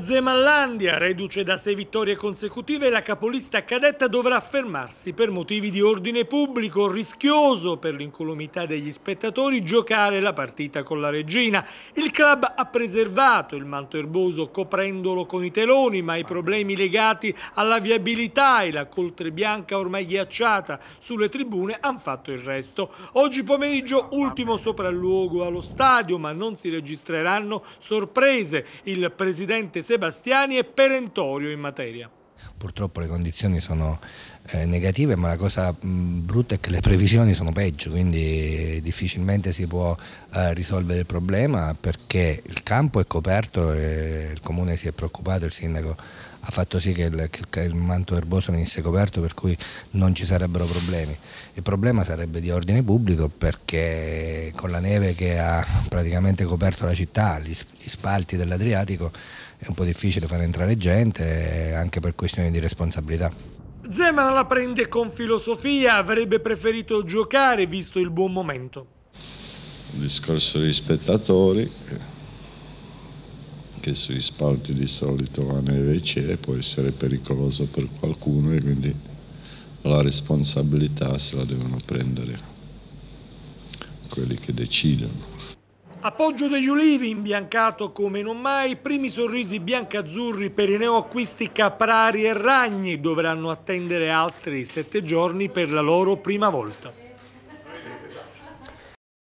Zemallandia, reduce da sei vittorie consecutive, la capolista cadetta dovrà fermarsi per motivi di ordine pubblico, rischioso per l'incolumità degli spettatori giocare la partita con la regina. Il club ha preservato il manto erboso coprendolo con i teloni, ma i problemi legati alla viabilità e la coltre bianca ormai ghiacciata sulle tribune hanno fatto il resto. Oggi pomeriggio ultimo sopralluogo allo stadio, ma non si registreranno sorprese. Il presidente Sebastiani è perentorio in materia. Purtroppo le condizioni sono eh, negative, ma la cosa mh, mm, brutta è che le previsioni sono peggio, quindi difficilmente si può eh, risolvere il problema perché il campo è coperto e il comune si è preoccupato, il sindaco ha fatto sì che il, che il manto erboso venisse coperto per cui non ci sarebbero problemi. Il problema sarebbe di ordine pubblico perché con la neve che ha praticamente coperto la città, gli, gli spalti dell'Adriatico, è un po' difficile far entrare gente anche per questioni di responsabilità. Zeman la prende con filosofia, avrebbe preferito giocare visto il buon momento. Il discorso degli spettatori che sui spalti di solito va neve c'è, può essere pericoloso per qualcuno e quindi la responsabilità se la devono prendere quelli che decidono. Appoggio degli Ulivi, imbiancato come non mai, primi sorrisi biancazzurri per i neoacquisti Caprari e Ragni dovranno attendere altri sette giorni per la loro prima volta.